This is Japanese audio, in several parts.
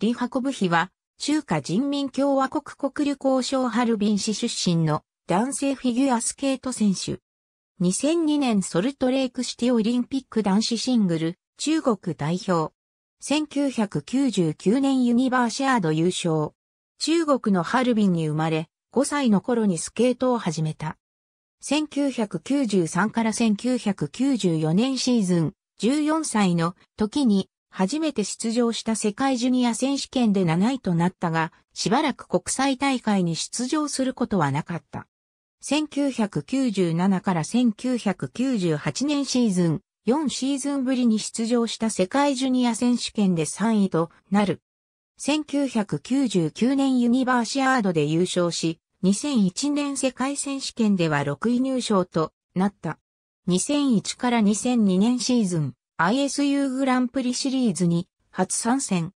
リ・ハコブヒは、中華人民共和国国旅行省ハルビン市出身の男性フィギュアスケート選手。2002年ソルトレークシティオリンピック男子シングル、中国代表。1999年ユニバーシアード優勝。中国のハルビンに生まれ、5歳の頃にスケートを始めた。1993から1994年シーズン、14歳の時に初めて出場した世界ジュニア選手権で7位となったが、しばらく国際大会に出場することはなかった。1997から1998年シーズン、4シーズンぶりに出場した世界ジュニア選手権で3位となる。1999年ユニバーシアードで優勝し、2001年世界選手権では6位入賞となった。2001から2002年シーズン、ISU グランプリシリーズに初参戦。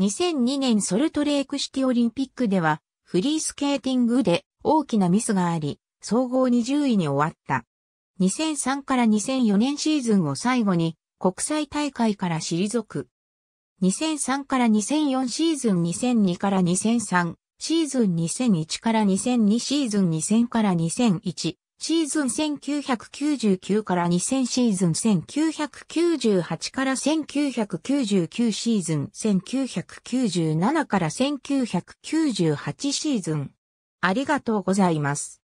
2002年ソルトレークシティオリンピックではフリースケーティングで大きなミスがあり、総合20位に終わった。2003から2004年シーズンを最後に国際大会から退く。2003から2004シーズン2002から2003シーズン2001から2002シーズン2000から2001シーズン1999から2000シーズン1998から1999シーズン1997から1998シーズン。ありがとうございます。